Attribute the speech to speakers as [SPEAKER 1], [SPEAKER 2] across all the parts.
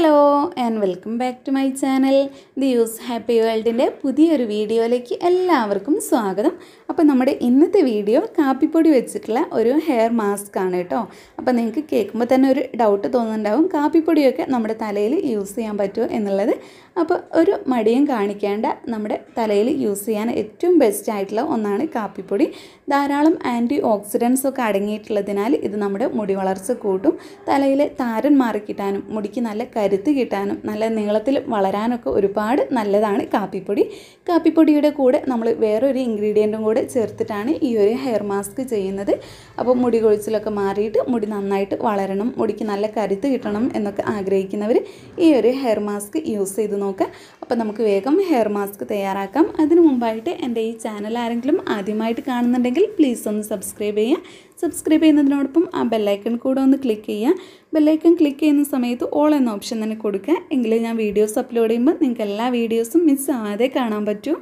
[SPEAKER 1] hello and welcome back to my channel the use happy വേൾഡിൻ്റെ പുതിയൊരു വീഡിയോയിലേക്ക് എല്ലാവർക്കും സ്വാഗതം അപ്പോൾ നമ്മുടെ ഇന്നത്തെ വീഡിയോ കാപ്പിപ്പൊടി വെച്ചിട്ടുള്ള ഒരു ഹെയർ മാസ്ക് ആണ് കേട്ടോ അപ്പോൾ നിങ്ങൾക്ക് കേൾക്കുമ്പോൾ തന്നെ ഒരു ഡൗട്ട് തോന്നുന്നുണ്ടാവും കാപ്പിപ്പൊടിയൊക്കെ നമ്മുടെ തലയിൽ യൂസ് ചെയ്യാൻ പറ്റുമോ എന്നുള്ളത് അപ്പോൾ ഒരു മടിയും കാണിക്കേണ്ട നമ്മുടെ തലയിൽ യൂസ് ചെയ്യാൻ ഏറ്റവും ബെസ്റ്റ് ആയിട്ടുള്ള ഒന്നാണ് കാപ്പിപ്പൊടി ധാരാളം ആൻറ്റി ഓക്സിഡൻസ് ഒക്കെ അടങ്ങിയിട്ടുള്ളതിനാൽ ഇത് നമ്മുടെ മുടി വളർച്ച കൂട്ടും തലയിലെ താരൻ മാറിക്കിട്ടാനും മുടിക്ക് നല്ല കരുത്ത് കിട്ടാനും നല്ല നീളത്തിൽ വളരാനൊക്കെ ഒരുപാട് നല്ലതാണ് കാപ്പിപ്പൊടി കാപ്പിപ്പൊടിയുടെ കൂടെ നമ്മൾ വേറൊരു ഇൻഗ്രീഡിയൻറ്റും കൂടെ ചേർത്തിട്ടാണ് ഈ ഒരു ഹെയർ മാസ്ക് ചെയ്യുന്നത് അപ്പോൾ മുടി കൊഴിച്ചിലൊക്കെ മാറിയിട്ട് മുടി നന്നായിട്ട് വളരണം മുടിക്ക് നല്ല കരുത്ത് കിട്ടണം എന്നൊക്കെ ആഗ്രഹിക്കുന്നവർ ഈ ഒരു ഹെയർ മാസ്ക് യൂസ് ചെയ്ത് നോക്കുക അപ്പോൾ നമുക്ക് വേഗം ഹെയർ മാസ്ക് തയ്യാറാക്കാം അതിനു മുമ്പായിട്ട് എൻ്റെ ഈ ചാനൽ ആരെങ്കിലും ആദ്യമായിട്ട് കാണുന്നുണ്ടെങ്കിൽ പ്ലീസ് ഒന്ന് സബ്സ്ക്രൈബ് ചെയ്യുക സബ്സ്ക്രൈബ് ചെയ്യുന്നതിനോടൊപ്പം ആ ബെല്ലൈക്കൺ കൂടെ ഒന്ന് ക്ലിക്ക് ചെയ്യുക ബെല്ലൈക്കൺ ക്ലിക്ക് ചെയ്യുന്ന സമയത്ത് ഓൾ എന്ന ഓപ്ഷൻ ഓപ്ഷൻ തന്നെ കൊടുക്കുക എങ്കിലേ ഞാൻ വീഡിയോസ് അപ്ലോഡ് ചെയ്യുമ്പോൾ നിങ്ങൾക്ക് എല്ലാ വീഡിയോസും മിസ് ആകാതെ കാണാൻ പറ്റൂ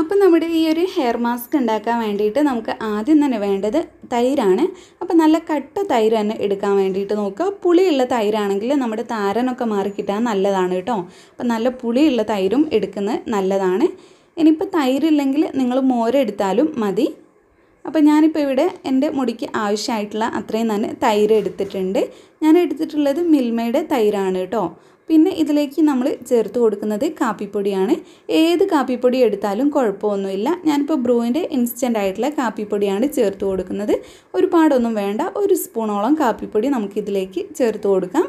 [SPEAKER 1] അപ്പം നമ്മുടെ ഈ ഒരു ഹെയർ മാസ്ക് ഉണ്ടാക്കാൻ വേണ്ടിയിട്ട് നമുക്ക് ആദ്യം തന്നെ വേണ്ടത് തൈരാണ് അപ്പം നല്ല കട്ട തൈര് തന്നെ എടുക്കാൻ വേണ്ടിയിട്ട് നോക്കുക പുളിയുള്ള തൈരാണെങ്കിൽ നമ്മുടെ താരനൊക്കെ മാറിക്കിട്ടാൻ നല്ലതാണ് കേട്ടോ അപ്പം നല്ല പുളിയുള്ള തൈരും എടുക്കുന്നത് നല്ലതാണ് ഇനിയിപ്പോൾ തൈരില്ലെങ്കിൽ നിങ്ങൾ മോരെടുത്താലും മതി അപ്പോൾ ഞാനിപ്പോൾ ഇവിടെ എൻ്റെ മുടിക്ക് ആവശ്യമായിട്ടുള്ള അത്രയും തന്നെ തൈര് എടുത്തിട്ടുണ്ട് ഞാൻ എടുത്തിട്ടുള്ളത് മിൽമയുടെ തൈരാണ് കേട്ടോ പിന്നെ ഇതിലേക്ക് നമ്മൾ ചേർത്ത് കൊടുക്കുന്നത് കാപ്പിപ്പൊടിയാണ് ഏത് കാപ്പിപ്പൊടി എടുത്താലും കുഴപ്പമൊന്നുമില്ല ഞാനിപ്പോൾ ബ്രൂവിൻ്റെ ഇൻസ്റ്റൻ്റ് ആയിട്ടുള്ള കാപ്പിപ്പൊടിയാണ് ചേർത്ത് കൊടുക്കുന്നത് ഒരുപാടൊന്നും വേണ്ട ഒരു സ്പൂണോളം കാപ്പിപ്പൊടി നമുക്കിതിലേക്ക് ചേർത്ത് കൊടുക്കാം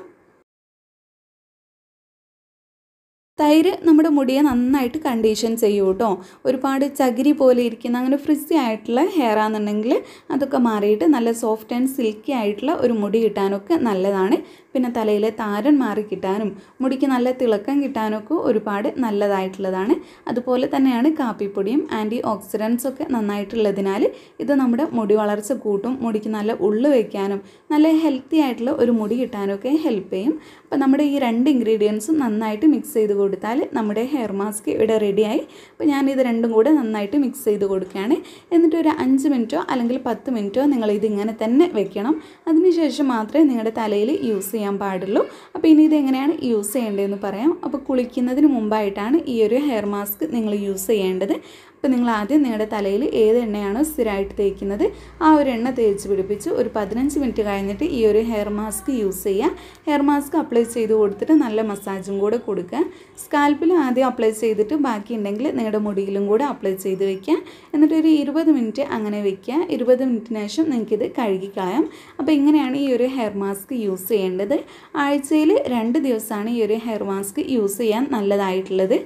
[SPEAKER 1] തൈര് നമ്മുടെ മുടിയെ നന്നായിട്ട് കണ്ടീഷൻ ചെയ്യും കേട്ടോ ഒരുപാട് ചകിരി പോലെ ഇരിക്കുന്ന അങ്ങനെ ഫ്രിസി ആയിട്ടുള്ള ഹെയർ ആണെന്നുണ്ടെങ്കിൽ അതൊക്കെ മാറിയിട്ട് നല്ല സോഫ്റ്റ് ആൻഡ് സിൽക്കി ആയിട്ടുള്ള ഒരു മുടി കിട്ടാനൊക്കെ നല്ലതാണ് പിന്നെ തലയിലെ താരൻ മാറി കിട്ടാനും മുടിക്ക് നല്ല തിളക്കം കിട്ടാനൊക്കെ ഒരുപാട് നല്ലതായിട്ടുള്ളതാണ് അതുപോലെ തന്നെയാണ് കാപ്പിപ്പൊടിയും ആൻറ്റി ഓക്സിഡൻസ് ഒക്കെ നന്നായിട്ടുള്ളതിനാൽ ഇത് നമ്മുടെ മുടി വളർച്ച കൂട്ടും മുടിക്ക് നല്ല ഉള്ളു വയ്ക്കാനും നല്ല ഹെൽത്തി ആയിട്ടുള്ള ഒരു മുടി കിട്ടാനൊക്കെ ഹെൽപ്പ് ചെയ്യും അപ്പോൾ നമ്മുടെ ഈ രണ്ട് ഇൻഗ്രീഡിയൻസും നന്നായിട്ട് മിക്സ് ചെയ്ത് കൊടുത്താൽ നമ്മുടെ ഹെയർ മാസ്ക് ഇവിടെ റെഡിയായി അപ്പോൾ ഇത് രണ്ടും കൂടെ നന്നായിട്ട് മിക്സ് ചെയ്ത് കൊടുക്കുകയാണ് എന്നിട്ട് ഒരു അഞ്ച് മിനിറ്റോ അല്ലെങ്കിൽ പത്ത് മിനിറ്റോ നിങ്ങൾ ഇതിങ്ങനെ തന്നെ വെക്കണം അതിനുശേഷം മാത്രമേ നിങ്ങളുടെ തലയിൽ യൂസ് ചെയ്യാൻ ചെയ്യാൻ പാടുള്ളൂ അപ്പോൾ ഇനി ഇതെങ്ങനെയാണ് യൂസ് ചെയ്യേണ്ടതെന്ന് പറയാം അപ്പോൾ കുളിക്കുന്നതിന് മുമ്പായിട്ടാണ് ഈ ഒരു ഹെയർ മാസ്ക് നിങ്ങൾ യൂസ് ചെയ്യേണ്ടത് അപ്പോൾ നിങ്ങൾ ആദ്യം നിങ്ങളുടെ തലയിൽ ഏത് എണ്ണയാണോ സ്ഥിരമായിട്ട് തേക്കുന്നത് ആ ഒരു എണ്ണ തേച്ച് പിടിപ്പിച്ച് ഒരു പതിനഞ്ച് മിനിറ്റ് കഴിഞ്ഞിട്ട് ഈ ഒരു ഹെയർ മാസ്ക് യൂസ് ചെയ്യുക ഹെയർ മാസ്ക് അപ്ലൈ ചെയ്ത് കൊടുത്തിട്ട് നല്ല മസാജും കൂടെ കൊടുക്കുക സ്കാൽപ്പിൽ ആദ്യം അപ്ലൈ ചെയ്തിട്ട് ബാക്കി ഉണ്ടെങ്കിൽ നിങ്ങളുടെ മുടിയിലും കൂടെ അപ്ലൈ ചെയ്ത് വെക്കുക എന്നിട്ട് ഒരു ഇരുപത് മിനിറ്റ് അങ്ങനെ വെക്കുക ഇരുപത് മിനിറ്റിന് ശേഷം നിങ്ങൾക്കിത് കഴുകിക്കളയാം അപ്പോൾ ഇങ്ങനെയാണ് ഈ ഒരു ഹെയർ മാസ്ക് യൂസ് ചെയ്യേണ്ടത് ആഴ്ചയിൽ രണ്ട് ദിവസമാണ് ഈ ഒരു ഹെയർ മാസ്ക് യൂസ് ചെയ്യാൻ നല്ലതായിട്ടുള്ളത്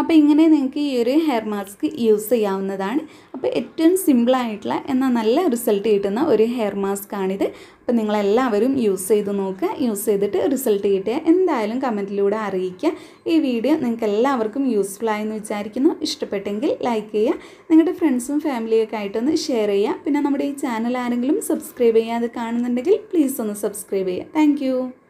[SPEAKER 1] അപ്പോൾ ഇങ്ങനെ നിങ്ങൾക്ക് ഈ ഒരു ഹെയർ മാസ്ക് യൂസ് ചെയ്യാവുന്നതാണ് അപ്പോൾ ഏറ്റവും സിമ്പിളായിട്ടുള്ള എന്നാൽ നല്ല റിസൾട്ട് കിട്ടുന്ന ഒരു ഹെയർ മാസ്ക് ആണിത് അപ്പോൾ നിങ്ങളെല്ലാവരും യൂസ് ചെയ്ത് നോക്കുക യൂസ് ചെയ്തിട്ട് റിസൾട്ട് കിട്ടുക എന്തായാലും കമൻറ്റിലൂടെ അറിയിക്കുക ഈ വീഡിയോ നിങ്ങൾക്ക് എല്ലാവർക്കും യൂസ്ഫുൾ ആയെന്ന് വിചാരിക്കുന്നു ഇഷ്ടപ്പെട്ടെങ്കിൽ ലൈക്ക് ചെയ്യുക നിങ്ങളുടെ ഫ്രണ്ട്സും ഫാമിലിയൊക്കെ ആയിട്ടൊന്ന് ഷെയർ ചെയ്യുക പിന്നെ നമ്മുടെ ഈ ചാനൽ ആരെങ്കിലും സബ്സ്ക്രൈബ് ചെയ്യാതെ കാണുന്നുണ്ടെങ്കിൽ പ്ലീസ് ഒന്ന് സബ്സ്ക്രൈബ് ചെയ്യുക താങ്ക്